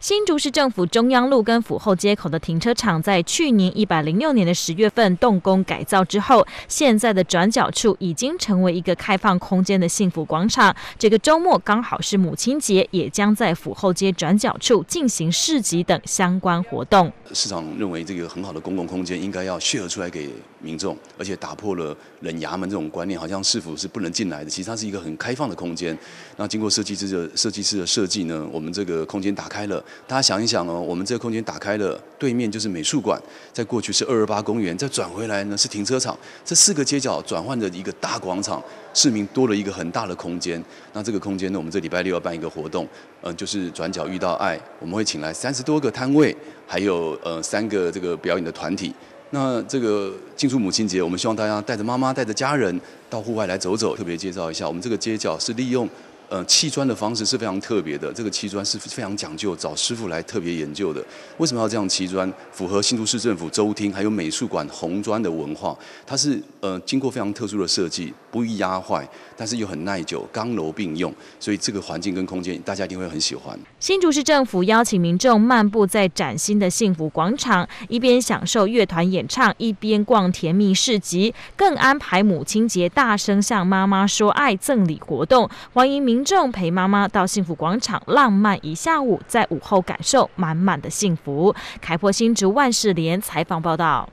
新竹市政府中央路跟府后街口的停车场，在去年一百零六年的十月份动工改造之后，现在的转角处已经成为一个开放空间的幸福广场。这个周末刚好是母亲节，也将在府后街转角处进行市集等相关活动。市场认为这个很好的公共空间应该要适合出来给民众，而且打破了冷衙门这种观念，好像市府是不能进来的。其实它是一个很开放的空间。那经过设计师的设计师的设计呢，我们这个空间打开了。大家想一想哦，我们这个空间打开了，对面就是美术馆，在过去是二二八公园，再转回来呢是停车场，这四个街角转换的一个大广场，市民多了一个很大的空间。那这个空间呢，我们这礼拜六要办一个活动，嗯，就是转角遇到爱，我们会请来三十多个摊位，还有呃三个这个表演的团体。那这个庆祝母亲节，我们希望大家带着妈妈，带着家人到户外来走走。特别介绍一下，我们这个街角是利用。呃，砌砖的方式是非常特别的，这个砌砖是非常讲究，找师傅来特别研究的。为什么要这样砌砖？符合新竹市政府、周厅还有美术馆红砖的文化。它是呃经过非常特殊的设计，不易压坏，但是又很耐久，刚柔并用。所以这个环境跟空间，大家一定会很喜欢。新竹市政府邀请民众漫步在崭新的幸福广场，一边享受乐团演唱，一边逛甜蜜市集，更安排母亲节大声向妈妈说爱赠礼活动，欢迎民。民众陪妈妈到幸福广场浪漫一下午，在午后感受满满的幸福。凯破新竹万事联采访报道。